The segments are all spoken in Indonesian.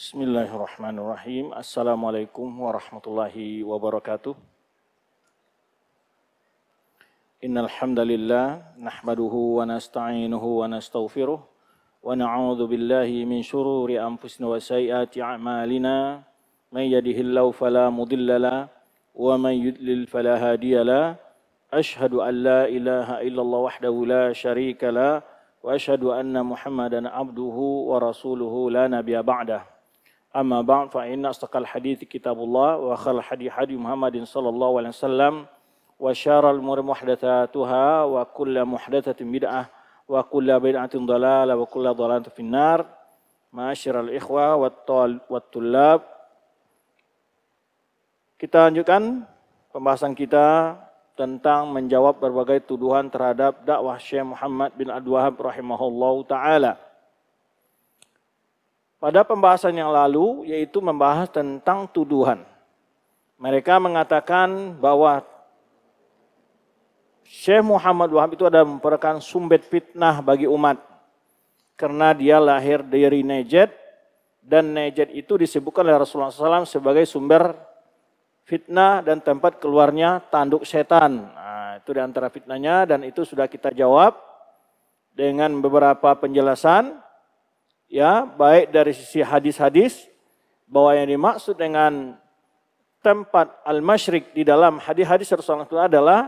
Bismillahirrahmanirrahim. Assalamualaikum warahmatullahi wabarakatuh. Innal hamdalillah nahmaduhu wa nasta'inuhu wa nastaghfiruh wa na'udzu billahi min shururi anfusina wa sayyiati a'malina may yahdihillahu fala mudilla wa may yudlil fala hadiya Ashhadu an la ilaha illallah wahdahu la syarika la wa ashhadu anna Muhammadan abduhu wa rasuluhu la nabiyya ba'dahu. Amma ba'd fa inna astaqal hadith kitabullah wa khal hadith hadi Muhammadin sallallahu alaihi wasallam wa syaral umur muhdatsatuha wa kullu muhdatsatin bid'ah wa kullu bid'atin dalalah wa kullu dalalatin finnar ma'asyiral ikhwa wa tal wat tullab kita lanjutkan pembahasan kita tentang menjawab berbagai tuduhan terhadap dakwah Syekh Muhammad bin Abdul Wahab rahimahullahu taala pada pembahasan yang lalu yaitu membahas tentang tuduhan. Mereka mengatakan bahwa Syekh Muhammad Wahab itu adalah merupakan sumbet fitnah bagi umat. Karena dia lahir dari Najat dan Najat itu disebutkan oleh Rasulullah SAW sebagai sumber fitnah dan tempat keluarnya tanduk setan. Nah, itu di antara fitnahnya dan itu sudah kita jawab dengan beberapa penjelasan ya baik dari sisi hadis-hadis bahwa yang dimaksud dengan tempat al-masyrik di dalam hadis-hadis Rasulullah itu adalah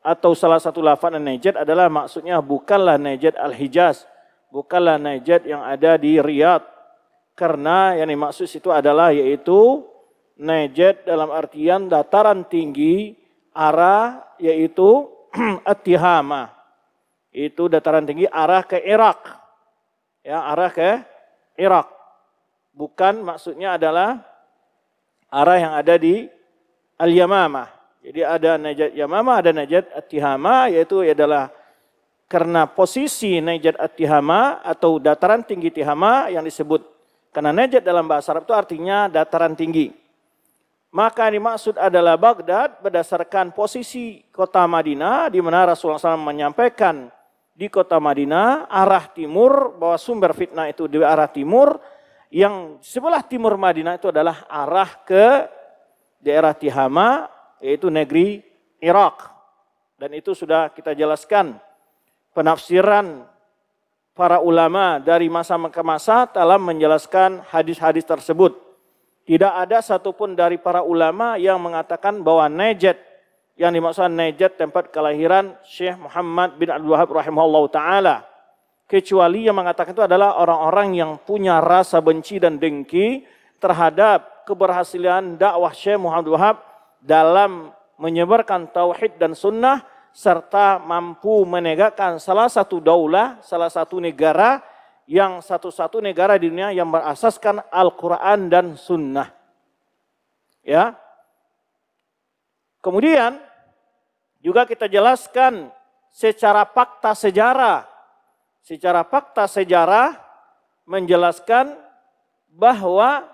atau salah satu lafaz najat adalah maksudnya bukanlah najat al-Hijaz, bukanlah najat yang ada di Riyadh. Karena yang dimaksud itu adalah yaitu najat dalam artian dataran tinggi arah yaitu Atihama. Itu dataran tinggi arah ke Irak ya arah ke Irak. Bukan maksudnya adalah arah yang ada di Al-Yamamah. Jadi ada Najat Yamamah, ada Najat Atihama, yaitu adalah karena posisi Najat Atihama atau dataran tinggi Tihama yang disebut karena Najat dalam bahasa Arab itu artinya dataran tinggi. Maka yang dimaksud adalah Baghdad berdasarkan posisi kota Madinah di mana Rasulullah SAW menyampaikan di kota Madinah arah timur bahwa sumber fitnah itu di arah timur yang sebelah timur Madinah itu adalah arah ke daerah Tihama yaitu negeri Irak dan itu sudah kita jelaskan penafsiran para ulama dari masa ke masa telah menjelaskan hadis-hadis tersebut tidak ada satupun dari para ulama yang mengatakan bahwa Nejet yang dimaksud Najat tempat kelahiran Syekh Muhammad bin Abdul Wahab rahimahullah taala. Kecuali yang mengatakan itu adalah orang-orang yang punya rasa benci dan dengki terhadap keberhasilan dakwah Syekh Muhammad Wahab dalam menyebarkan tauhid dan sunnah serta mampu menegakkan salah satu daulah, salah satu negara yang satu-satu negara di dunia yang berasaskan Al-Quran dan Sunnah. Ya, Kemudian juga kita jelaskan secara fakta sejarah. Secara fakta sejarah menjelaskan bahwa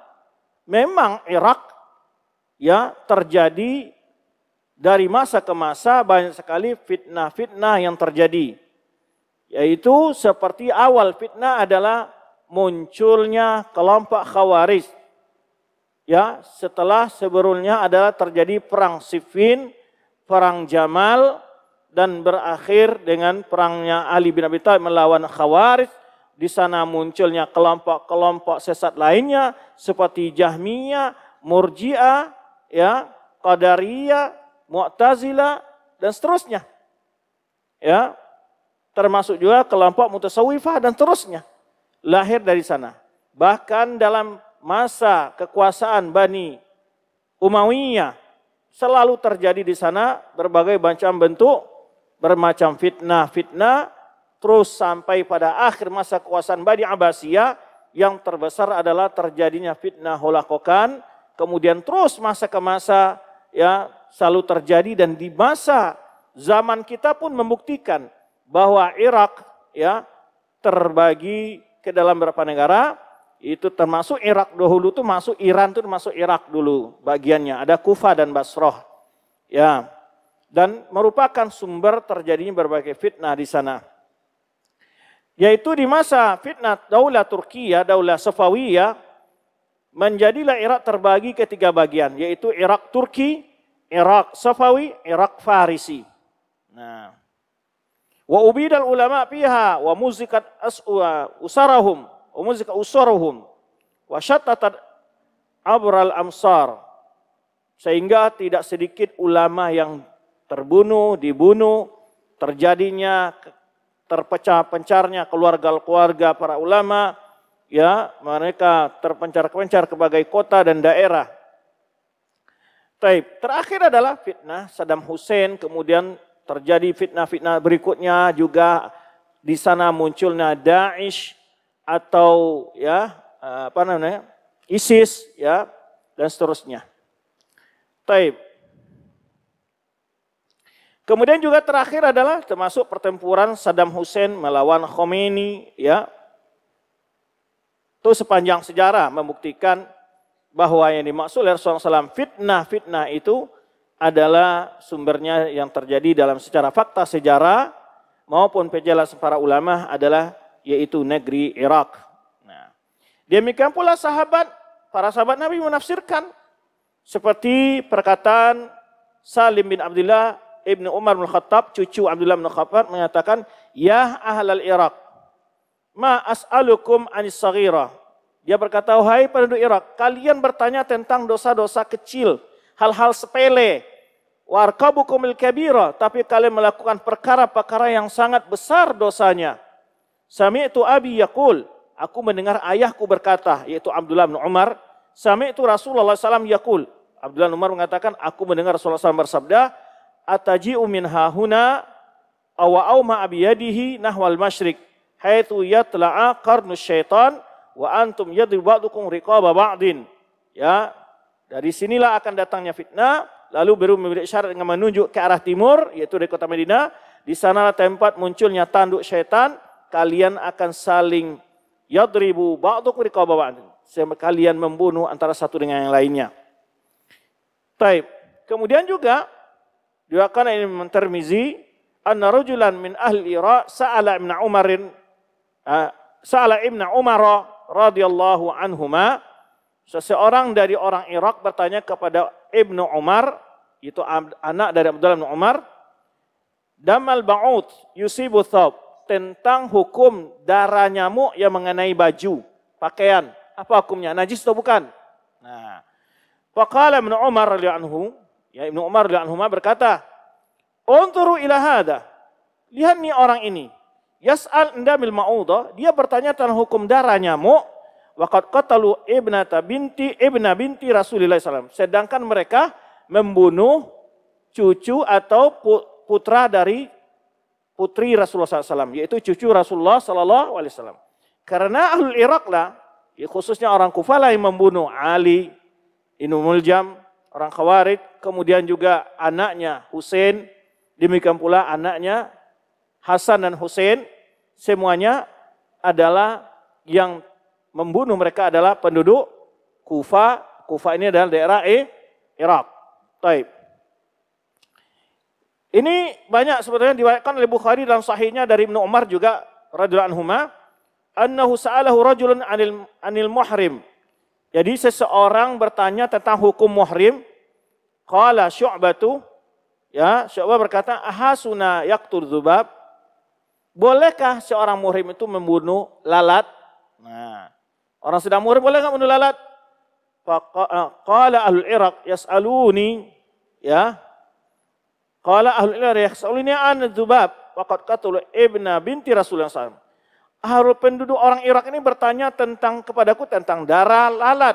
memang Irak ya terjadi dari masa ke masa banyak sekali fitnah-fitnah yang terjadi. Yaitu seperti awal fitnah adalah munculnya kelompok khawarij. Ya, setelah sebelumnya adalah terjadi perang Siffin perang Jamal dan berakhir dengan perangnya Ali bin Abi Thalib melawan Khawarij. Di sana munculnya kelompok-kelompok sesat lainnya seperti Jahmiyah, Murji'ah, ya, Qadariyah, Mu'tazilah dan seterusnya. Ya. Termasuk juga kelompok Mutasawwifah dan seterusnya Lahir dari sana. Bahkan dalam masa kekuasaan Bani Umayyah selalu terjadi di sana berbagai macam bentuk, bermacam fitnah, fitnah, terus sampai pada akhir masa kekuasaan Bani Abbasiyah yang terbesar adalah terjadinya fitnah holakokan, kemudian terus masa ke masa ya selalu terjadi dan di masa zaman kita pun membuktikan bahwa Irak ya terbagi ke dalam beberapa negara itu termasuk Irak dahulu tuh masuk Iran tuh masuk Irak dulu bagiannya ada Kufa dan Basroh ya dan merupakan sumber terjadinya berbagai fitnah di sana yaitu di masa fitnah Daulah Turki ya Daulah Safawiyah menjadilah Irak terbagi ke tiga bagian yaitu Irak Turki Irak Safawi Irak Farisi nah wa ubidal ulama piha wa muzikat aswa usarahum umuzika usuruhum wa syattatat abral amsar sehingga tidak sedikit ulama yang terbunuh, dibunuh, terjadinya terpecah pencarnya keluarga-keluarga para ulama ya mereka terpencar-pencar sebagai kota dan daerah. Taib. Terakhir adalah fitnah Saddam Hussein, kemudian terjadi fitnah-fitnah berikutnya juga di sana munculnya Daesh atau ya eh, apa namanya ISIS ya dan seterusnya. Taib. Kemudian juga terakhir adalah termasuk pertempuran Saddam Hussein melawan Khomeini ya. Itu sepanjang sejarah membuktikan bahwa yang dimaksud oleh Rasulullah fitnah-fitnah itu adalah sumbernya yang terjadi dalam secara fakta sejarah maupun penjelasan para ulama adalah yaitu negeri Irak. Nah, demikian pula sahabat, para sahabat Nabi menafsirkan seperti perkataan Salim bin Abdullah Ibnu Umar bin Khattab, cucu Abdullah bin Khattab mengatakan, "Ya ahlal Irak, ma as'alukum anis saghira." Dia berkata, "Wahai penduduk Irak, kalian bertanya tentang dosa-dosa kecil, hal-hal sepele, warkabukumil kabira, tapi kalian melakukan perkara-perkara yang sangat besar dosanya. Sami itu abi yakul. Aku mendengar ayahku berkata, yaitu Abdullah bin Umar. itu Rasulullah SAW yakul. Abdullah bin Umar mengatakan, aku mendengar Rasulullah SAW bersabda, Ataji'u min hahuna awa'awma abiyadihi nahwal masyrik. haitu yatla'a karnu syaitan wa antum yadri riqaba ba'din. Ya, dari sinilah akan datangnya fitnah, lalu baru memberi syarat dengan menunjuk ke arah timur, yaitu dari kota Medina. Di sanalah tempat munculnya tanduk syaitan, kalian akan saling yadribu ba'dukum riqaba ba'd. Kalian membunuh antara satu dengan yang lainnya. Baik. Kemudian juga diwakana ini mentermizi anna rajulan min ahli Iraq sa'ala ibn Umarin sa'ala ibn Umar radhiyallahu anhuma seseorang dari orang Irak bertanya kepada Ibnu Umar itu anak dari Abdullah bin Umar damal ba'ut yusibu thawb tentang hukum darah nyamuk yang mengenai baju, pakaian. Apa hukumnya? Najis atau bukan? Nah, Faqala Ibn Umar radhiyallahu anhu, ya Ibn Umar radhiyallahu anhu berkata, "Unturu ila hada." Lihat nih orang ini. Yas'al indamil ma'udha. dia bertanya tentang hukum darah nyamuk. Waqad qatalu ibnata binti ibna binti Rasulillah SAW. Sedangkan mereka membunuh cucu atau putra dari putri Rasulullah SAW, yaitu cucu Rasulullah SAW Karena ahlul Irak lah, ya khususnya orang lah yang membunuh Ali, Inu Muljam, orang Khawarid, kemudian juga anaknya Hussein, demikian pula anaknya Hasan dan Hussein, semuanya adalah yang membunuh mereka adalah penduduk Kufa. Kufa ini adalah daerah eh, Irak. Taib. Ini banyak sebetulnya diwakilkan oleh Bukhari dalam sahihnya dari Ibnu Umar juga radhiyallahu anhuma annahu sa'alahu rajulun anil anil muhrim. Jadi seseorang bertanya tentang hukum muhrim. Qala Syu'batu ya, Syu'bah berkata ahasuna yaktur dzubab? Bolehkah seorang muhrim itu membunuh lalat? Nah, orang sedang muhrim boleh bolehkah membunuh lalat? Eh, qala ahlul Iraq yas'aluni ya Qala ahlul ilmi yakhsaulini an dzubab waqad qatul ibna binti Rasulullah SAW. Ahlu penduduk orang Irak ini bertanya tentang kepadaku tentang darah lalat.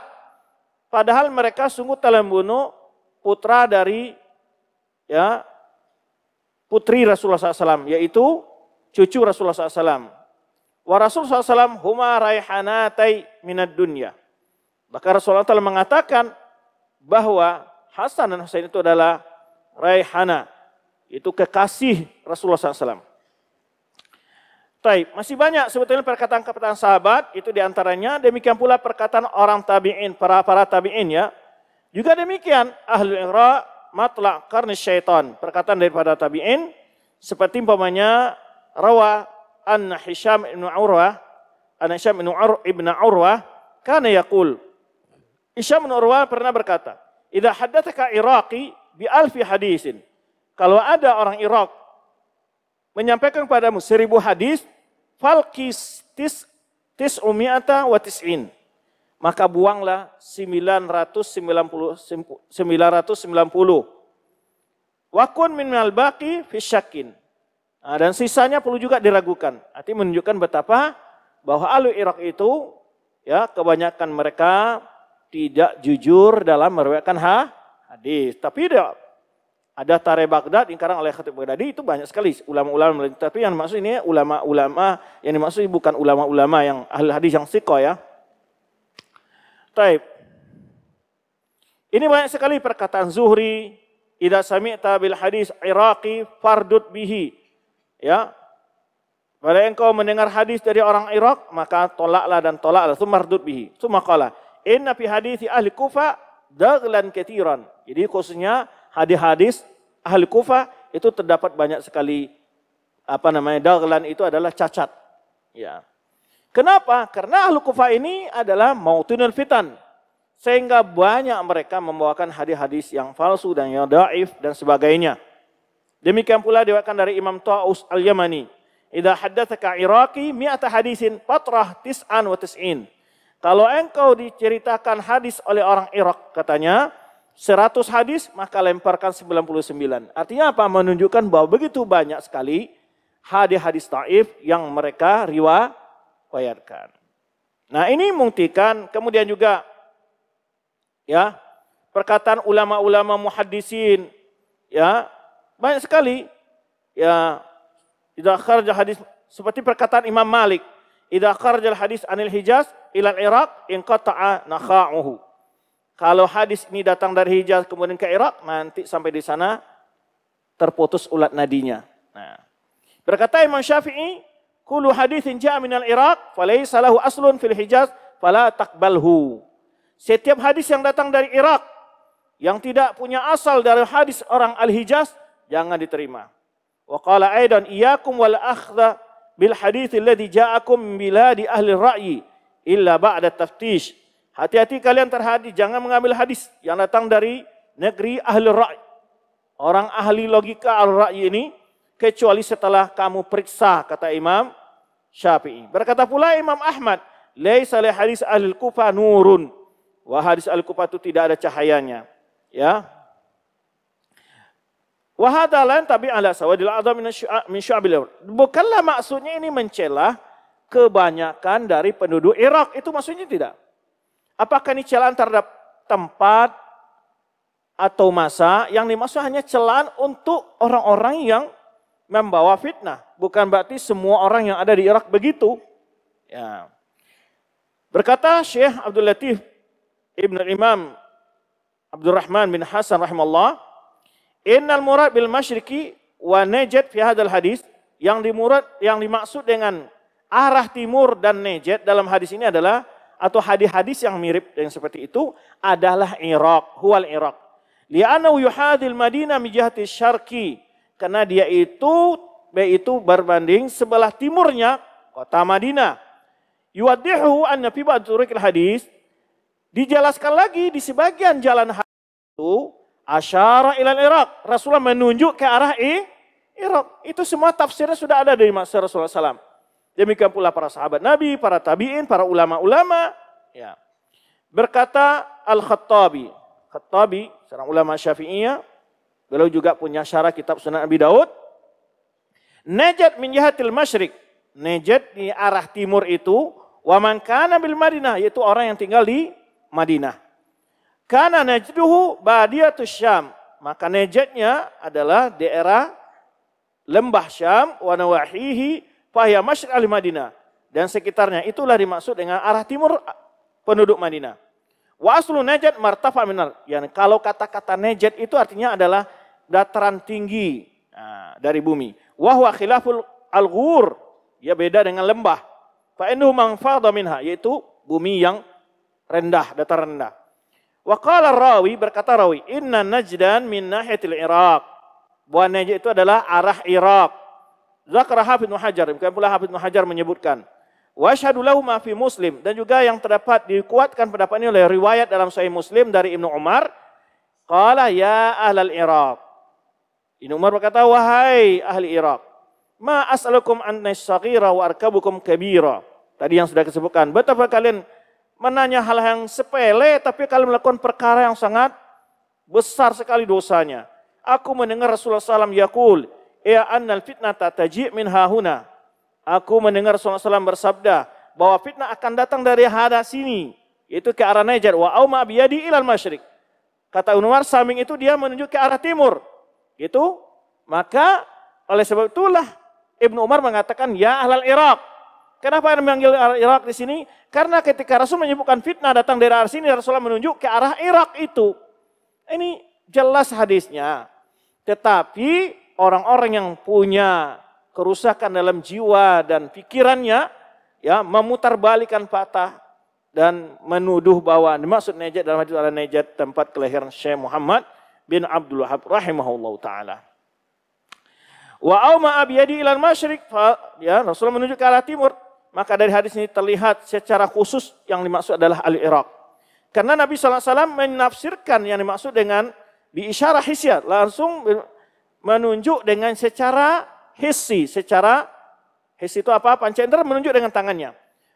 Padahal mereka sungguh telah membunuh putra dari ya putri Rasulullah SAW, yaitu cucu Rasulullah SAW. Wa Rasulullah SAW huma raihanatai minad dunya. Bahkan Rasulullah SAW mengatakan bahwa Hasan dan Hasan itu adalah raihana itu kekasih Rasulullah SAW. Taib. Masih banyak sebetulnya perkataan-perkataan sahabat, itu diantaranya. Demikian pula perkataan orang tabi'in, para para tabi'in ya. Juga demikian, ahlul ira matla' karni syaitan. Perkataan daripada tabi'in, seperti umpamanya rawa an Hisham ibnu Urwah, an Hisham ibnu Ur, ibn Urwah, kana yakul. Hisham ibnu Urwah pernah berkata, Ida haddataka iraqi bi alfi hadisin. Kalau ada orang Irak menyampaikan padamu seribu hadis, falkis tis, tis umiata wa tis'in. Maka buanglah 990. 990. Wakun min al fisyakin. Nah, dan sisanya perlu juga diragukan. Artinya menunjukkan betapa bahwa alur Irak itu ya kebanyakan mereka tidak jujur dalam meriwayatkan hadis. Tapi dia ada Tare Baghdad yang sekarang oleh Khatib Baghdadi itu banyak sekali ulama-ulama. Tapi yang maksud ini ulama-ulama yang dimaksud bukan ulama-ulama yang ahli hadis yang siko ya. Taib. Ini banyak sekali perkataan Zuhri, Ida sami'ta bil hadis Iraqi fardut bihi. Ya. Bila engkau mendengar hadis dari orang Irak, maka tolaklah dan tolaklah. Sumardut bihi. Sumakala. Inna fi hadithi ahli kufa daglan ketiran. Jadi khususnya hadis-hadis ahli Kufa itu terdapat banyak sekali apa namanya dagelan itu adalah cacat. Ya. Kenapa? Karena ahli Kufa ini adalah mautunul fitan. Sehingga banyak mereka membawakan hadis-hadis yang palsu dan yang daif dan sebagainya. Demikian pula diwakilkan dari Imam Ta'us al-Yamani. Ida haddathaka iraki mi'ata hadisin patrah tis'an wa Kalau engkau diceritakan hadis oleh orang Irak katanya, 100 hadis maka lemparkan 99. Artinya apa? Menunjukkan bahwa begitu banyak sekali hadis-hadis taif yang mereka riwa riwayatkan. Nah ini membuktikan kemudian juga ya perkataan ulama-ulama muhadisin ya banyak sekali ya tidak kerja hadis seperti perkataan Imam Malik tidak kerja hadis anil Hijaz ilal Irak inqata'a nakha'uhu kalau hadis ini datang dari Hijaz kemudian ke Irak, nanti sampai di sana terputus ulat nadinya. Nah. Berkata Imam Syafi'i, "Kullu haditsin ja'a minal Irak falaysa lahu aslun fil Hijaz fala takbalhu." Setiap hadis yang datang dari Irak yang tidak punya asal dari hadis orang Al-Hijaz jangan diterima. Wa qala aidan iyyakum wal akhdha bil hadits alladhi ja'akum min biladi ahli ra'yi illa ba'da taftish Hati-hati kalian terhadap, jangan mengambil hadis yang datang dari negeri ahli ra'i. Orang ahli logika al ra'i ini, kecuali setelah kamu periksa, kata Imam Syafi'i. Berkata pula Imam Ahmad, Laisa li hadis ahli kufa nurun. Wah hadis ahli kufa itu tidak ada cahayanya. Ya. Wahada lain tapi ala sawadil adha min syu'abil Bukanlah maksudnya ini mencela kebanyakan dari penduduk Irak. Itu maksudnya tidak. Apakah ini celaan terhadap tempat atau masa? Yang dimaksud hanya celaan untuk orang-orang yang membawa fitnah. Bukan berarti semua orang yang ada di Irak begitu. Ya. Berkata Syekh Abdul Latif Ibn Imam Abdul Rahman bin Hasan rahimahullah, Innal murad bil masyriki wa najat fi hadal hadis yang dimurad yang dimaksud dengan arah timur dan nejet dalam hadis ini adalah atau hadis-hadis yang mirip dan seperti itu adalah Irak, huwal Irak. Liana yuhadil Madinah mijahati syarqi. Karena dia itu itu berbanding sebelah timurnya kota Madinah. Yuwaddihu anna fi ba'durikil hadis dijelaskan lagi di sebagian jalan hadis itu asyara ilal Irak. Rasulullah menunjuk ke arah I, Irak. Itu semua tafsirnya sudah ada dari Rasulullah SAW. Demikian pula para sahabat Nabi, para tabi'in, para ulama-ulama. Ya. Berkata Al-Khattabi. Khattabi, seorang ulama syafi'iyah. Beliau juga punya syarah kitab sunan Abi Daud. Najat min jihatil masyrik. Najat di arah timur itu. man kana bil Madinah. Yaitu orang yang tinggal di Madinah. Karena najduhu badiyatus syam. Maka najatnya adalah daerah lembah syam. Wa nawahihi Fahya masyrik Ali Madinah dan sekitarnya. Itulah dimaksud dengan arah timur penduduk Madinah. Wa aslu najat martafa minar. Yang kalau kata-kata najat itu artinya adalah dataran tinggi nah, dari bumi. Wahwa khilaful al-ghur. Ya beda dengan lembah. innahu manfadha minha. Yaitu bumi yang rendah, dataran rendah. Wa qala rawi berkata rawi, inna najdan min nahiyatil Iraq. Bahwa najat itu adalah arah Irak. Zakarah Hafidh Hajar, bukan pula Hafidh Hajar menyebutkan. Wa lahu ma fi Muslim dan juga yang terdapat dikuatkan pendapat ini oleh riwayat dalam Sahih Muslim dari Ibnu Umar, qala ya ahlal Iraq. Ibnu Umar berkata, "Wahai ahli Iraq ma as'alukum an saghira wa arkabukum kabira." Tadi yang sudah disebutkan, betapa kalian menanya hal yang sepele tapi kalian melakukan perkara yang sangat besar sekali dosanya. Aku mendengar Rasulullah SAW yakul, Ya annal fitnata taji' min hahuna. Aku mendengar Rasulullah SAW bersabda bahwa fitnah akan datang dari hada sini. Itu ke arah Najar. Wa au ma'biyadi ilal masyrik. Kata Umar Saming itu dia menunjuk ke arah timur. Itu maka oleh sebab itulah Ibnu Umar mengatakan ya ahlal Irak. Kenapa yang memanggil Irak di sini? Karena ketika Rasul menyebutkan fitnah datang dari arah sini, Rasulullah menunjuk ke arah Irak itu. Ini jelas hadisnya. Tetapi orang-orang yang punya kerusakan dalam jiwa dan pikirannya ya memutarbalikan patah dan menuduh bahwa dimaksud Najat dalam hadis adalah Najat tempat kelahiran Syekh Muhammad bin Abdul Wahab rahimahullahu taala. Wa auma abiyadi ilal masyriq ya Rasul menunjuk ke arah timur. Maka dari hadis ini terlihat secara khusus yang dimaksud adalah al-Iraq. Karena Nabi SAW menafsirkan yang dimaksud dengan isyarah hisyat. Langsung menunjuk dengan secara hissi, secara hissi itu apa? Pancender menunjuk dengan tangannya.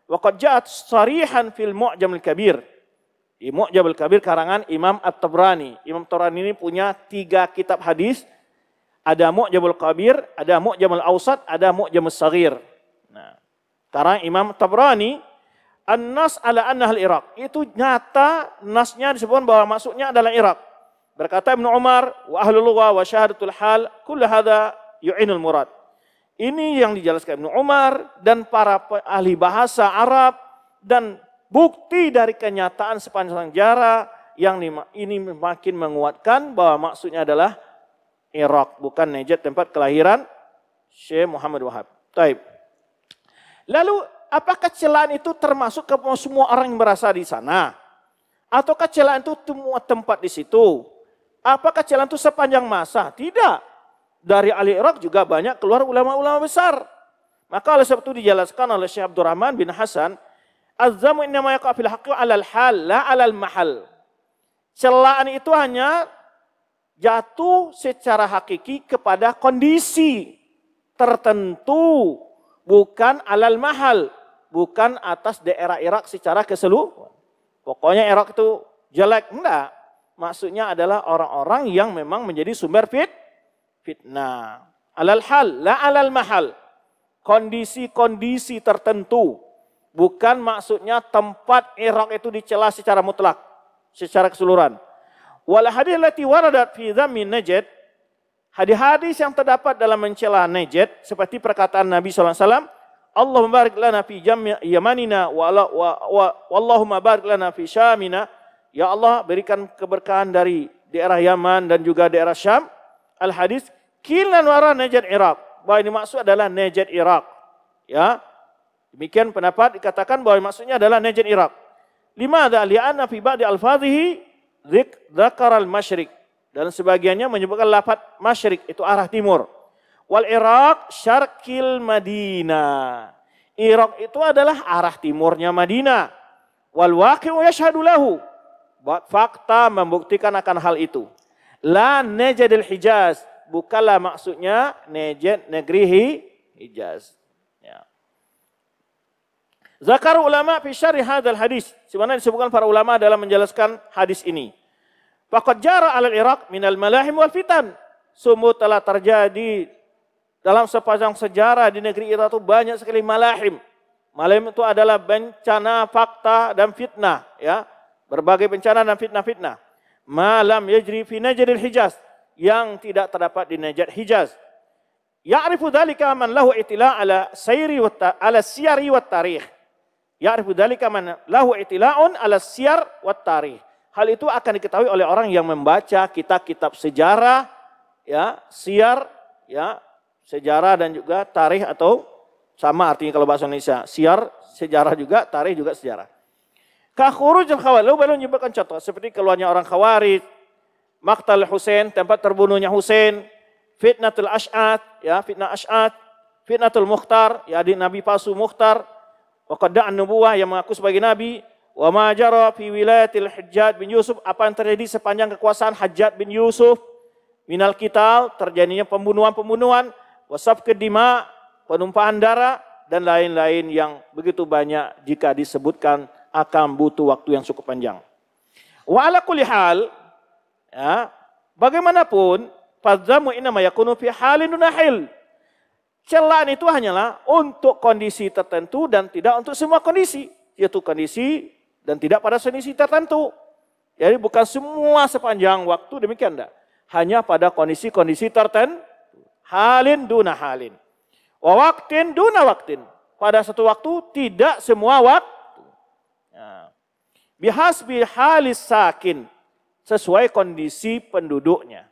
Waqad ja'at sarihan fil mu'jamul kabir. Di mu'jamul kabir karangan Imam At-Tabrani. Imam Tabrani ini punya tiga kitab hadis. Ada mu'jamul kabir, ada mu'jamul ausat, ada mu'jamul sagir. Nah, karang Imam Tabrani An-nas ala annahal Iraq. Itu nyata nasnya disebutkan bahwa maksudnya adalah Irak. Berkata Ibnu Umar, wa ahlul lugha wa syahadatul hal, kullu hadha yu'inul murad. Ini yang dijelaskan Ibnu Umar dan para ahli bahasa Arab dan bukti dari kenyataan sepanjang sejarah yang ini makin menguatkan bahwa maksudnya adalah Irak bukan Najd tempat kelahiran Syekh Muhammad Wahab. Taib. Lalu apakah celaan itu termasuk ke semua orang yang merasa di sana? Ataukah celaan itu semua tempat di situ? Apakah jalan itu sepanjang masa? Tidak. Dari Ali iraq juga banyak keluar ulama-ulama besar. Maka oleh sebab itu dijelaskan oleh Syekh Abdul Rahman bin Hasan, Az-zamu innama yaqa fil haqqi alal hal, la alal mahal. Celaan itu hanya jatuh secara hakiki kepada kondisi tertentu, bukan alal mahal, bukan atas daerah Irak secara keseluruhan. Pokoknya Irak itu jelek, enggak maksudnya adalah orang-orang yang memang menjadi sumber fit fitnah. Alal hal, la alal mahal. Kondisi-kondisi tertentu. Bukan maksudnya tempat iraq itu dicela secara mutlak, secara keseluruhan. Wal hadis lati waradat fi min najid. Hadis-hadis yang terdapat dalam mencela najd seperti perkataan Nabi SAW, Allahumma barik lana fi yamanina wa, wa, wa, Allahumma barik lana fi syamina Ya Allah berikan keberkahan dari daerah Yaman dan juga daerah Syam. Al-Hadis, kilan wara Najd Irak. Bahwa ini maksud adalah Najd Irak. Ya, demikian pendapat dikatakan bahwa maksudnya adalah Najd Irak. Lima ada alian fi ba'di al-fadhihi zik al mashrik Dan sebagiannya menyebutkan lafad mashrik itu arah timur. Wal Irak syarkil Madinah. Irak itu adalah arah timurnya Madinah. Wal waqi'u yashhadu lahu Fakta membuktikan akan hal itu. La nejadil Hijaz. Bukanlah maksudnya nejad negeri Hijaz. Ya. Zakar ulama fi syarih hadal hadis. Sebenarnya disebutkan para ulama dalam menjelaskan hadis ini. Fakat jara alal Iraq minal malahim wal fitan. semua telah terjadi dalam sepanjang sejarah di negeri Irak itu banyak sekali malahim. Malahim itu adalah bencana, fakta, dan fitnah. Ya. Berbagai bencana dan fitnah-fitnah. Malam yajri fi najril Hijaz yang tidak terdapat di Najd Hijaz. Ya'rifu dhalika man lahu itila' ala sayri wa ala siyari wa tarikh. Ya'rifu dhalika man lahu itila'un ala siyar wa tarikh. Hal itu akan diketahui oleh orang yang membaca kitab-kitab sejarah, ya, siar, ya, sejarah dan juga tarikh atau sama artinya kalau bahasa Indonesia. Siar sejarah juga, tarikh juga sejarah. Kahurujul khawarij. Lalu beliau menyebutkan contoh seperti keluarnya orang khawarij, Maktal Husain, tempat terbunuhnya Husain, fitnatul Ash'ad, ya fitnah Ash'ad, fitnatul Mukhtar, ya di nabi palsu Mukhtar, wa an nubuwah yang mengaku sebagai nabi, wa ma jara fi wilayatil bin Yusuf, apa yang terjadi sepanjang kekuasaan Hajat bin Yusuf, minal kital, terjadinya pembunuhan-pembunuhan, wasab kedima, penumpahan darah, dan lain-lain yang begitu banyak jika disebutkan akan butuh waktu yang cukup panjang. Wa ala kulli hal, ya, bagaimanapun, fadzamu inama yakunu fi halin dunahil. Celaan itu hanyalah untuk kondisi tertentu dan tidak untuk semua kondisi. Yaitu kondisi dan tidak pada kondisi tertentu. Jadi bukan semua sepanjang waktu demikian enggak. Hanya pada kondisi-kondisi tertentu. Halin duna halin. Wa waktin duna waktin. Pada satu waktu tidak semua waktu Bihas nah. bihasbi halis sakin sesuai kondisi penduduknya.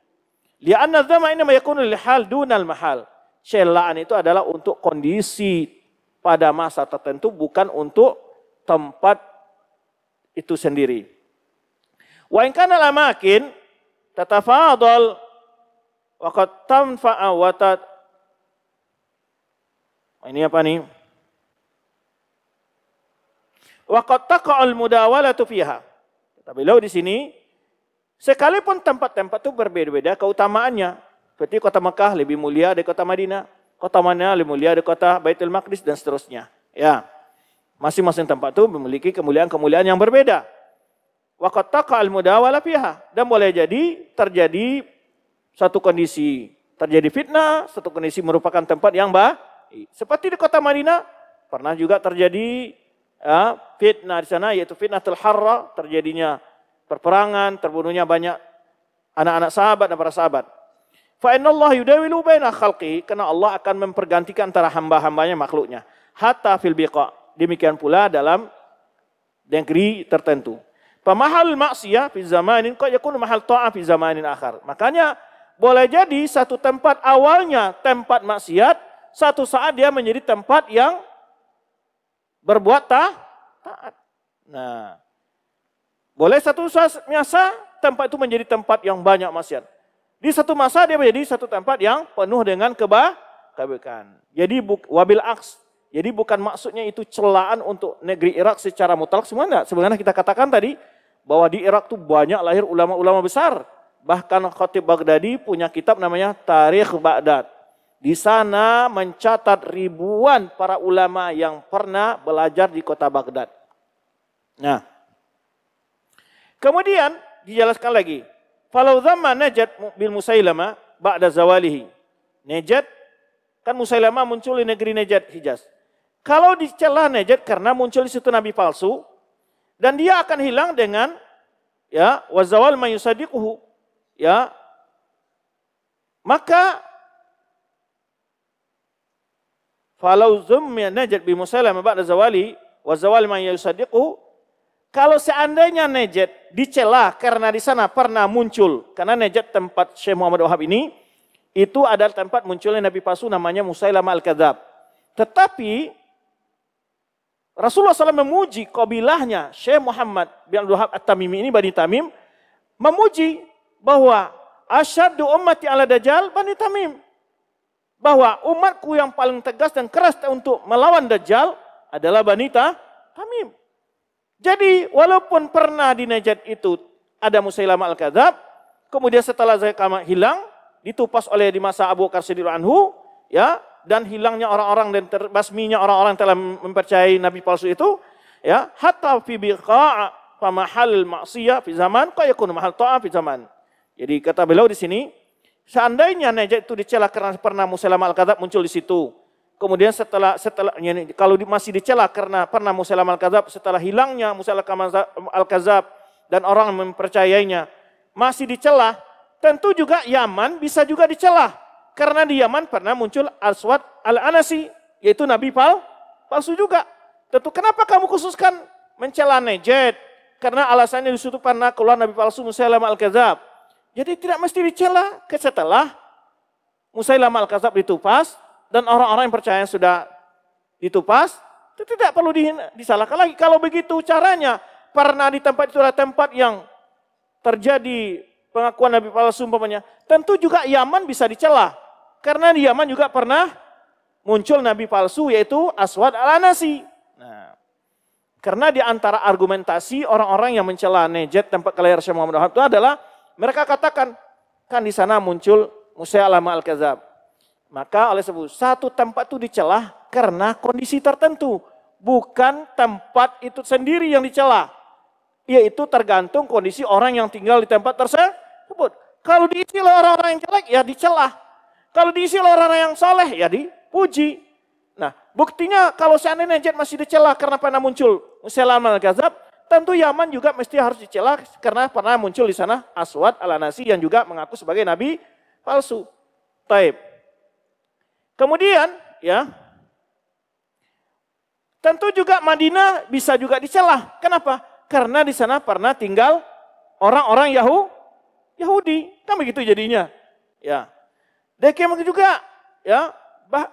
Lianna dzama ini mayakunu lil hal dunal mahal. Celaan itu adalah untuk kondisi pada masa tertentu bukan untuk tempat itu sendiri. Wa in kana lamakin tatafadhal wa qad tanfa'a wa ini apa nih? wa qad mudawalatu fiha. Kata beliau di sini sekalipun tempat-tempat itu berbeda-beda keutamaannya. Seperti kota Mekah lebih mulia dari kota Madinah, kota mana lebih mulia dari kota Baitul Maqdis dan seterusnya. Ya. Masing-masing tempat itu memiliki kemuliaan-kemuliaan yang berbeda. Wa qad taqa'al fiha. Dan boleh jadi terjadi satu kondisi terjadi fitnah, satu kondisi merupakan tempat yang bah, Seperti di kota Madinah pernah juga terjadi ya, fitnah di sana yaitu fitnah telharra terjadinya perperangan, terbunuhnya banyak anak-anak sahabat dan para sahabat. Fa Allah yudawilu baina khalqi, karena Allah akan mempergantikan antara hamba-hambanya makhluknya. Hatta fil biqa. Demikian pula dalam negeri tertentu. Pemahal maksiyah fi zamanin kok yakun mahal ta'ah fi zamanin akhar. Makanya boleh jadi satu tempat awalnya tempat maksiat, satu saat dia menjadi tempat yang berbuat ta, taat. Nah, boleh satu masa tempat itu menjadi tempat yang banyak maksiat. Di satu masa dia menjadi satu tempat yang penuh dengan keba kebaikan. Jadi buk, wabil aks. Jadi bukan maksudnya itu celaan untuk negeri Irak secara mutlak semuanya. Sebenarnya kita katakan tadi bahwa di Irak tuh banyak lahir ulama-ulama besar. Bahkan Khatib Baghdadi punya kitab namanya Tarikh Baghdad. Di sana mencatat ribuan para ulama yang pernah belajar di kota Baghdad. Nah, kemudian dijelaskan lagi. kalau zaman Najat bin Musailama ba'da zawalihi. Najat kan Musailama muncul di negeri Najat Hijaz. Kalau dicela Najat karena muncul di situ nabi palsu dan dia akan hilang dengan ya wazawal mayusadiquhu ya maka falau zummiya najat bi musailama ba'da zawali wa zawali man kalau seandainya Najat dicela karena di sana pernah muncul karena Najat tempat Syekh Muhammad Wahab ini itu adalah tempat munculnya nabi palsu namanya Musailama al-Kadzab. Tetapi Rasulullah SAW memuji kabilahnya Syekh Muhammad bin Abdul Wahab At-Tamimi ini Bani Tamim memuji bahwa asyaddu ummati ala dajjal Bani Tamim bahwa umatku yang paling tegas dan keras untuk melawan Dajjal adalah wanita, Tamim. Jadi walaupun pernah di Najat itu ada Musailamah Al-Kadzab, kemudian setelah Zaikama hilang, ditupas oleh di masa Abu Bakar Siddiq anhu, ya, dan hilangnya orang-orang dan terbasminya orang-orang telah mempercayai nabi palsu itu, ya, hatta fi biqa' fa mahal maksiyah fi zaman, kaya kun mahal ta'a fi zaman. Jadi kata beliau di sini, Seandainya Najat itu dicela karena pernah Musailamah al-Kadzab muncul di situ. Kemudian setelah setelah ya, kalau masih dicela karena pernah Musailamah al-Kadzab setelah hilangnya Musailamah al-Kadzab dan orang mempercayainya masih dicela, tentu juga Yaman bisa juga dicela karena di Yaman pernah muncul Aswad al-Anasi yaitu nabi pal palsu juga. Tentu kenapa kamu khususkan mencela Najat? Karena alasannya disitu pernah keluar nabi palsu Musailamah al-Kadzab jadi tidak mesti dicela setelah Musailamah Al-Kazab ditupas dan orang-orang yang percaya sudah ditupas, itu tidak perlu disalahkan lagi. Kalau begitu caranya, pernah di tempat itu adalah tempat yang terjadi pengakuan Nabi palsu umpamanya, tentu juga Yaman bisa dicela. Karena di Yaman juga pernah muncul Nabi palsu yaitu Aswad al-Anasi. Nah, karena di antara argumentasi orang-orang yang mencela Nejet tempat kelahiran Syekh Muhammad Wahab itu adalah mereka katakan, kan di sana muncul Musa Alama Al-Kazab. Maka oleh sebut satu tempat itu dicelah karena kondisi tertentu. Bukan tempat itu sendiri yang dicelah. Yaitu tergantung kondisi orang yang tinggal di tempat tersebut. Kalau diisi oleh orang-orang yang jelek, ya dicelah. Kalau diisi oleh orang-orang yang soleh, ya dipuji. Nah, buktinya kalau seandainya Jet masih dicelah karena pernah muncul Musa alama al kazab Tentu Yaman juga mesti harus dicela karena pernah muncul di sana Aswad al-Anasi yang juga mengaku sebagai nabi palsu. Taib. Kemudian ya tentu juga Madinah bisa juga dicela. Kenapa? Karena di sana pernah tinggal orang-orang Yahu, Yahudi. Kan begitu jadinya. Ya. Dekem juga ya bah,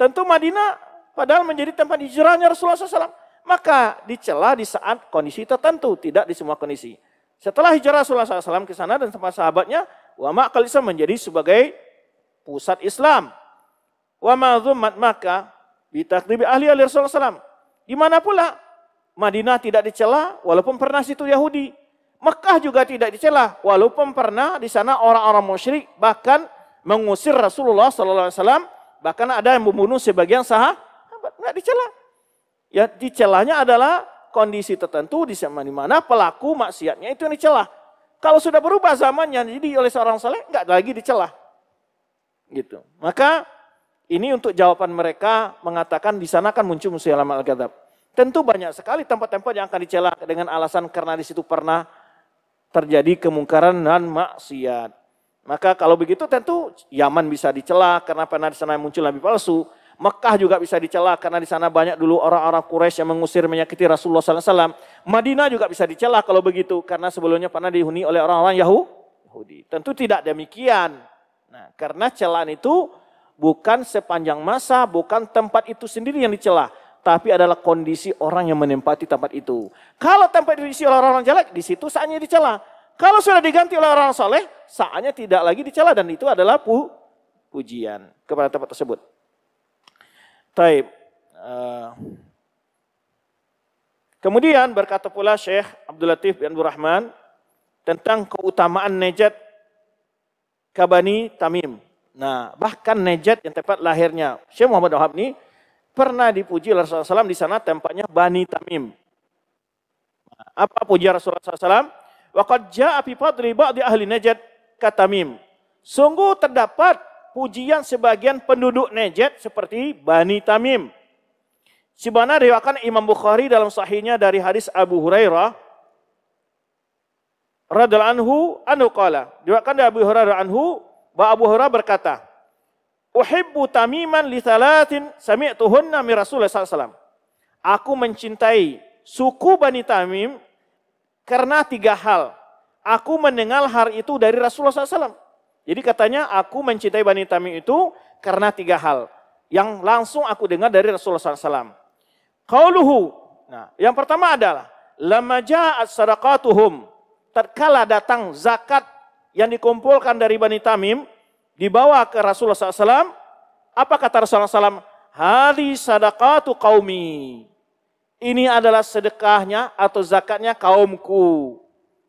tentu Madinah padahal menjadi tempat hijrahnya Rasulullah SAW maka dicela di saat kondisi tertentu, tidak di semua kondisi. Setelah hijrah Rasulullah SAW ke sana dan sama sahabatnya, Wama Kalisa menjadi sebagai pusat Islam. Wama Zumat maka ditakdibi ahli ahli Rasulullah SAW. Di mana pula Madinah tidak dicela walaupun pernah situ Yahudi. Mekah juga tidak dicela walaupun pernah di sana orang-orang musyrik bahkan mengusir Rasulullah SAW bahkan ada yang membunuh sebagian sahabat nggak dicela Ya di celahnya adalah kondisi tertentu di zaman mana pelaku maksiatnya itu yang dicelah. Kalau sudah berubah zamannya jadi oleh seorang saleh nggak lagi dicelah. Gitu. Maka ini untuk jawaban mereka mengatakan di sana kan muncul alam al -Gadab. Tentu banyak sekali tempat-tempat yang akan dicela dengan alasan karena di situ pernah terjadi kemungkaran dan maksiat. Maka kalau begitu tentu Yaman bisa dicela karena pernah di sana muncul nabi palsu. Mekah juga bisa dicela karena di sana banyak dulu orang-orang Quraisy yang mengusir menyakiti Rasulullah SAW. Madinah juga bisa dicela kalau begitu karena sebelumnya pernah dihuni oleh orang-orang Yahudi. Tentu tidak demikian. Nah, karena celaan itu bukan sepanjang masa, bukan tempat itu sendiri yang dicela, tapi adalah kondisi orang yang menempati tempat itu. Kalau tempat itu diisi oleh orang-orang jelek, di situ saatnya dicela. Kalau sudah diganti oleh orang soleh, saatnya tidak lagi dicela dan itu adalah pu pujian kepada tempat tersebut. Taib. Eh, kemudian berkata pula Syekh Abdul Latif bin Abdul tentang keutamaan nejat Kabani Tamim. Nah, bahkan nejat yang tempat lahirnya Syekh Muhammad Wahab ini pernah dipuji Rasulullah SAW di sana tempatnya Bani Tamim. Apa puja Rasulullah SAW? Waqad ja'a fi fadli ba'di ahli Najat katamim. Sungguh terdapat pujian sebagian penduduk Najd seperti Bani Tamim. sebenarnya riwakan Imam Bukhari dalam sahihnya dari hadis Abu Hurairah radhiallahu anhu anu qala. Diriwayatkan dari Abu Hurairah anhu bahwa Abu Hurairah berkata, "Uhibbu tamiman li thalatin sami'tuhunna min Rasulullah sallallahu Aku mencintai suku Bani Tamim karena tiga hal. Aku mendengar hal itu dari Rasulullah SAW. Jadi katanya aku mencintai Bani Tamim itu karena tiga hal yang langsung aku dengar dari Rasulullah SAW. Kauluhu. Nah, yang pertama adalah lama ja'at sadaqatuhum. terkala datang zakat yang dikumpulkan dari Bani Tamim dibawa ke Rasulullah SAW. Apa kata Rasulullah SAW? Hadi sadaqatu qaumi. Ini adalah sedekahnya atau zakatnya kaumku.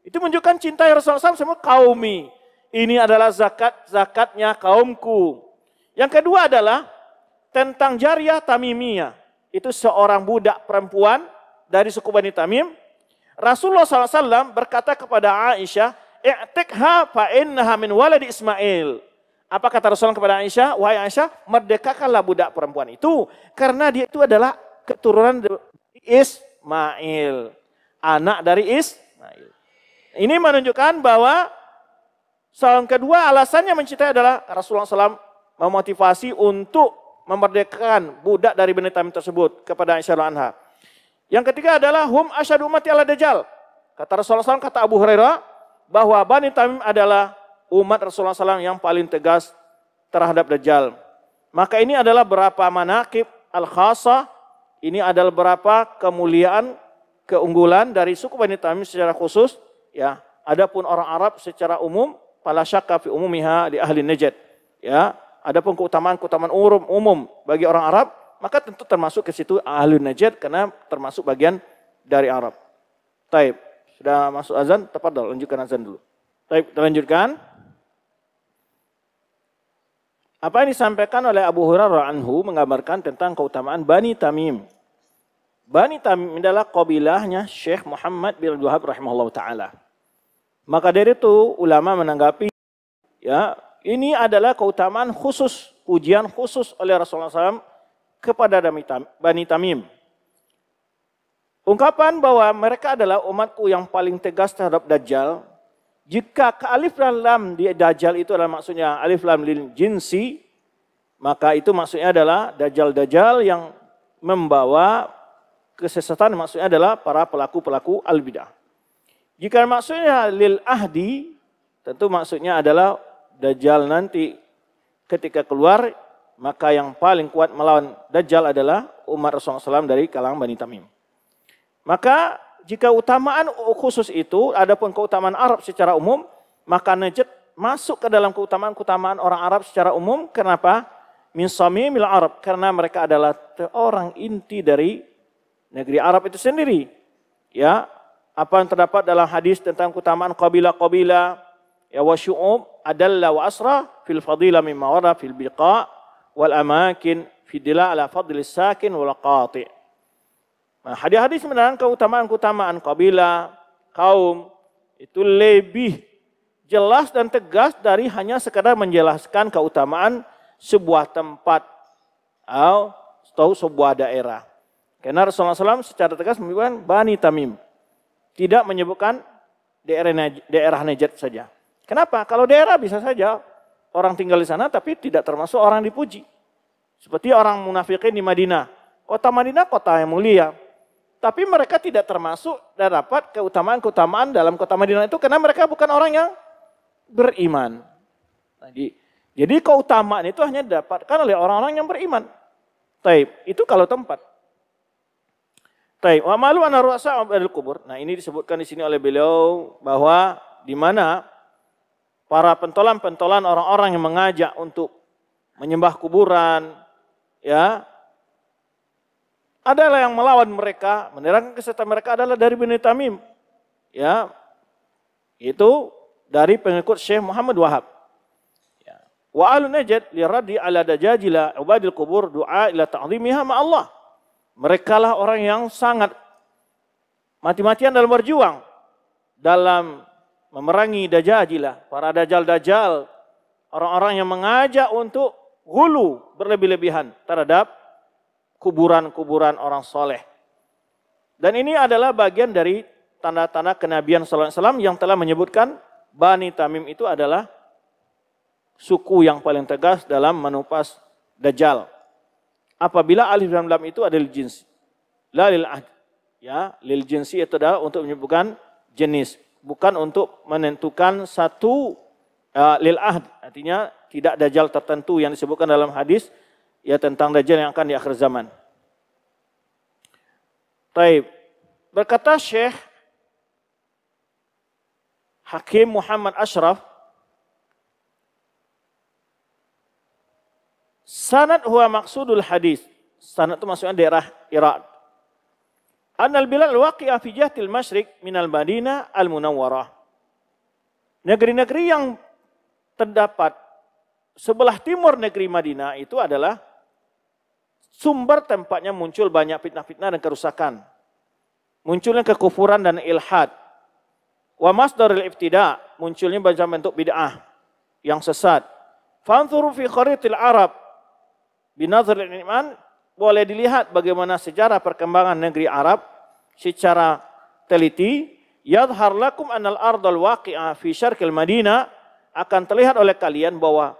Itu menunjukkan cinta Rasulullah SAW semua kaumi ini adalah zakat-zakatnya kaumku. Yang kedua adalah tentang jariah tamimiyah. Itu seorang budak perempuan dari suku Bani Tamim. Rasulullah SAW berkata kepada Aisyah, I'tikha fa'innaha min waladi Ismail. Apa kata Rasulullah kepada Aisyah? Wahai Aisyah, merdekakanlah budak perempuan itu. Karena dia itu adalah keturunan Ismail. Anak dari Ismail. Ini menunjukkan bahwa Soal kedua alasannya mencintai adalah Rasulullah SAW memotivasi untuk memerdekakan budak dari Bani Tamim tersebut kepada Aisyah Anha. Yang ketiga adalah hum asyadu umati ala dajjal. Kata Rasulullah SAW, kata Abu Hurairah, bahwa Bani Tamim adalah umat Rasulullah SAW yang paling tegas terhadap Dajjal. Maka ini adalah berapa manakib al khasa ini adalah berapa kemuliaan, keunggulan dari suku Bani Tamim secara khusus. Ya, Adapun orang Arab secara umum fala syakka fi umumiha li ahli najd. Ya, ada pun keutamaan-keutamaan umum, umum bagi orang Arab, maka tentu termasuk ke situ ahli najat karena termasuk bagian dari Arab. Taib. Sudah masuk azan, tepat dah lanjutkan azan dulu. Taib, kita lanjutkan. Apa yang disampaikan oleh Abu Hurairah anhu menggambarkan tentang keutamaan Bani Tamim. Bani Tamim adalah kabilahnya Syekh Muhammad bin Abdul Wahab rahimahullah ta'ala. Maka dari itu ulama menanggapi ya ini adalah keutamaan khusus, pujian khusus oleh Rasulullah SAW kepada Bani Tamim. Ungkapan bahwa mereka adalah umatku yang paling tegas terhadap Dajjal. Jika ke alif dan lam di Dajjal itu adalah maksudnya alif lam lil jinsi, maka itu maksudnya adalah Dajjal-Dajjal yang membawa kesesatan maksudnya adalah para pelaku-pelaku al-bidah. Jika maksudnya lil ahdi, tentu maksudnya adalah Dajjal nanti ketika keluar, maka yang paling kuat melawan Dajjal adalah Umar Rasulullah SAW dari kalangan Bani Tamim. Maka jika utamaan khusus itu, adapun keutamaan Arab secara umum, maka Najd masuk ke dalam keutamaan-keutamaan orang Arab secara umum. Kenapa? Min samimil Arab. Karena mereka adalah orang inti dari negeri Arab itu sendiri. Ya, apa yang terdapat dalam hadis tentang keutamaan kabila kabila ya wa syu'ub adalla wa asra fil fadila mimma wara fil biqa wal amakin fidila ala fadli sakin wal qati nah, hadis-hadis menerangkan keutamaan-keutamaan kabila kaum itu lebih jelas dan tegas dari hanya sekadar menjelaskan keutamaan sebuah tempat atau sebuah daerah. Karena Rasulullah SAW secara tegas menyebutkan Bani Tamim tidak menyebutkan daerah daerah Najat saja. Kenapa? Kalau daerah bisa saja orang tinggal di sana tapi tidak termasuk orang dipuji. Seperti orang munafikin di Madinah. Kota Madinah kota yang mulia. Tapi mereka tidak termasuk dan dapat keutamaan-keutamaan dalam kota Madinah itu karena mereka bukan orang yang beriman. Jadi, jadi keutamaan itu hanya didapatkan oleh orang-orang yang beriman. Taib, itu kalau tempat. Taib. Wa malu ru'asa al kubur. Nah, ini disebutkan di sini oleh beliau bahwa di mana para pentolan-pentolan orang-orang yang mengajak untuk menyembah kuburan ya adalah yang melawan mereka, menerangkan kesetan mereka adalah dari Bani Tamim. Ya. Itu dari pengikut Syekh Muhammad Wahab. Ya. Wa najat li ala dajajila ubadil kubur du'a ila ta'zimiha ma Allah. Merekalah orang yang sangat mati-matian dalam berjuang. Dalam memerangi dajajilah, para dajal-dajal, orang-orang yang mengajak untuk hulu berlebih-lebihan terhadap kuburan-kuburan orang soleh. Dan ini adalah bagian dari tanda-tanda kenabian SAW yang telah menyebutkan Bani Tamim itu adalah suku yang paling tegas dalam menupas Dajjal apabila alif dan lam itu adalah jenis jins. La lil ahd. Ya, lil jinsi itu adalah untuk menyebutkan jenis, bukan untuk menentukan satu uh, lil ahd. Artinya tidak dajjal tertentu yang disebutkan dalam hadis ya tentang dajjal yang akan di akhir zaman. Taib. Berkata Syekh Hakim Muhammad Ashraf Sanad huwa maksudul hadis. Sanad itu maksudnya daerah Irak. Anal bilal waqi'a fi jahtil masyrik minal Madinah al munawwarah. Negeri-negeri yang terdapat sebelah timur negeri Madinah itu adalah sumber tempatnya muncul banyak fitnah-fitnah dan kerusakan. Munculnya kekufuran dan ilhad. Wa masdaril ibtida, munculnya banyak bentuk bid'ah yang sesat. Fanzuru fi kharitil Arab, binazir iman boleh dilihat bagaimana sejarah perkembangan negeri Arab secara teliti yadhar lakum anal ardal waqi'a fi syarqil Madinah akan terlihat oleh kalian bahwa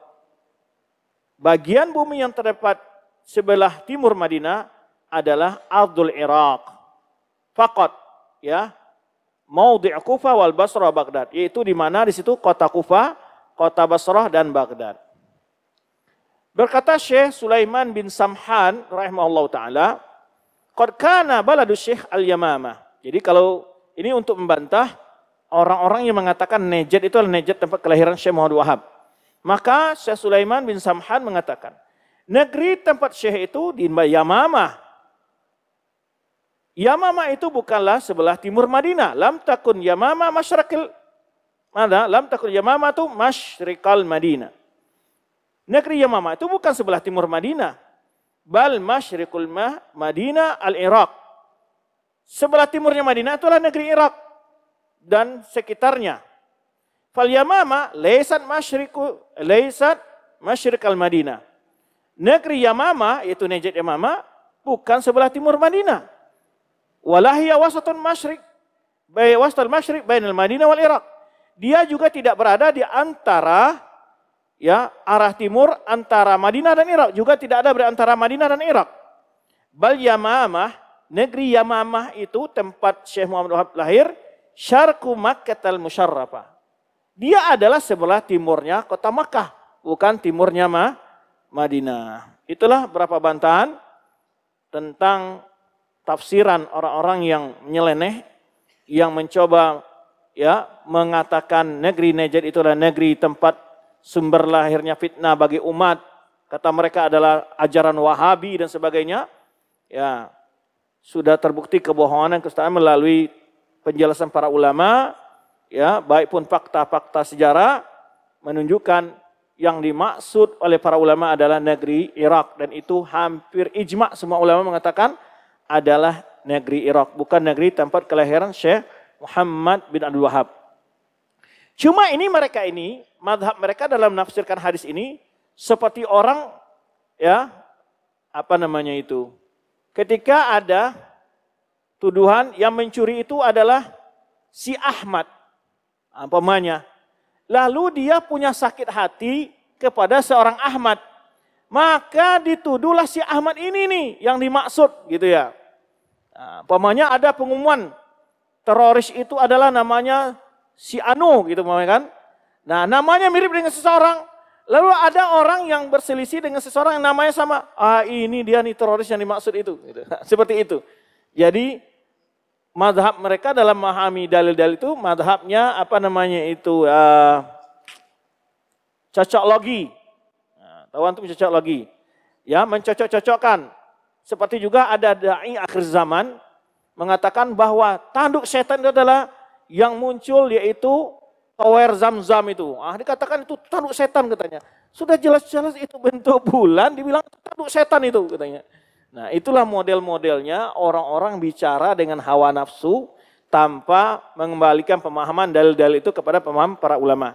bagian bumi yang terdapat sebelah timur Madinah adalah ardul Iraq. Fakot, ya di Kufa wal Basrah Baghdad yaitu di mana di situ kota Kufah, kota Basrah dan Baghdad. Berkata Syekh Sulaiman bin Samhan rahimahullah taala, "Qad kana baladu Syekh al-Yamamah." Jadi kalau ini untuk membantah orang-orang yang mengatakan nejat itu adalah nejat tempat kelahiran Syekh Muhammad Wahab. Maka Syekh Sulaiman bin Samhan mengatakan, negeri tempat Syekh itu di Yamamah. Yamamah itu bukanlah sebelah timur Madinah. Lam takun Yamamah masyarakil mana? Lam takun Yamamah itu masyrikal Madinah. Negeri Yamama itu bukan sebelah timur Madinah. Bal masyriqul mah Madinah al-Iraq. Sebelah timurnya Madinah itulah negeri Irak dan sekitarnya. Fal Yamama leisat masyriqu leisat masyriqal Madinah. Negeri Yamama yaitu Najd Yamama bukan sebelah timur Madinah. Walahiya wasatun masyriq bay wasatul masyriq bainal Madinah wal Irak. Dia juga tidak berada di antara ya arah timur antara Madinah dan Irak juga tidak ada berantara Madinah dan Irak. Bal Yamamah, negeri Yamamah itu tempat Syekh Muhammad Wahab lahir, Syarku Makkah al Musharrafah. Dia adalah sebelah timurnya kota Makkah, bukan timurnya Ma, Madinah. Itulah berapa bantahan tentang tafsiran orang-orang yang menyeleneh yang mencoba ya mengatakan negeri Najd itulah negeri tempat sumber lahirnya fitnah bagi umat. Kata mereka adalah ajaran Wahabi dan sebagainya. Ya, sudah terbukti kebohongan dan kesalahan melalui penjelasan para ulama, ya, baik pun fakta-fakta sejarah menunjukkan yang dimaksud oleh para ulama adalah negeri Irak dan itu hampir ijma semua ulama mengatakan adalah negeri Irak bukan negeri tempat kelahiran Syekh Muhammad bin Abdul Wahab. Cuma ini mereka ini madhab mereka dalam menafsirkan hadis ini seperti orang ya apa namanya itu ketika ada tuduhan yang mencuri itu adalah si Ahmad ah, umpamanya lalu dia punya sakit hati kepada seorang Ahmad maka dituduhlah si Ahmad ini nih yang dimaksud gitu ya ah, umpamanya ada pengumuman teroris itu adalah namanya si Anu gitu pemain kan Nah namanya mirip dengan seseorang. Lalu ada orang yang berselisih dengan seseorang yang namanya sama. Ah ini dia nih teroris yang dimaksud itu. Gitu. Seperti itu. Jadi madhab mereka dalam memahami dalil-dalil itu madhabnya apa namanya itu uh, ah, cocok logi. Nah, tahu antum cocok logi. Ya mencocok-cocokkan. Seperti juga ada da'i akhir zaman mengatakan bahwa tanduk setan itu adalah yang muncul yaitu tower zam-zam itu. Ah, dikatakan itu tanduk setan katanya. Sudah jelas-jelas itu bentuk bulan, dibilang tanduk setan itu katanya. Nah itulah model-modelnya orang-orang bicara dengan hawa nafsu tanpa mengembalikan pemahaman dalil-dalil itu kepada pemaham para ulama.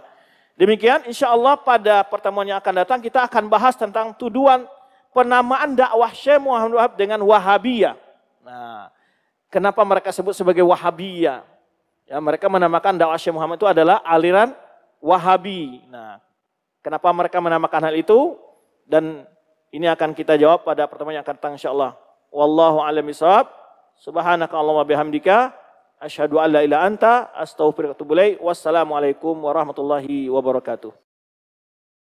Demikian insya Allah pada pertemuan yang akan datang kita akan bahas tentang tuduhan penamaan dakwah Syekh Muhammad Wahab dengan Wahabiyah. Nah, kenapa mereka sebut sebagai Wahabiyah? Ya, mereka menamakan dakwah Syekh Muhammad itu adalah aliran Wahabi. Nah, kenapa mereka menamakan hal itu? Dan ini akan kita jawab pada pertemuan yang akan datang insyaallah. Wallahu a'lam bishawab. Subhanaka Allahumma bihamdika asyhadu an la ilaha anta astaghfiruka wa atubu ilaik. Wassalamualaikum warahmatullahi wabarakatuh.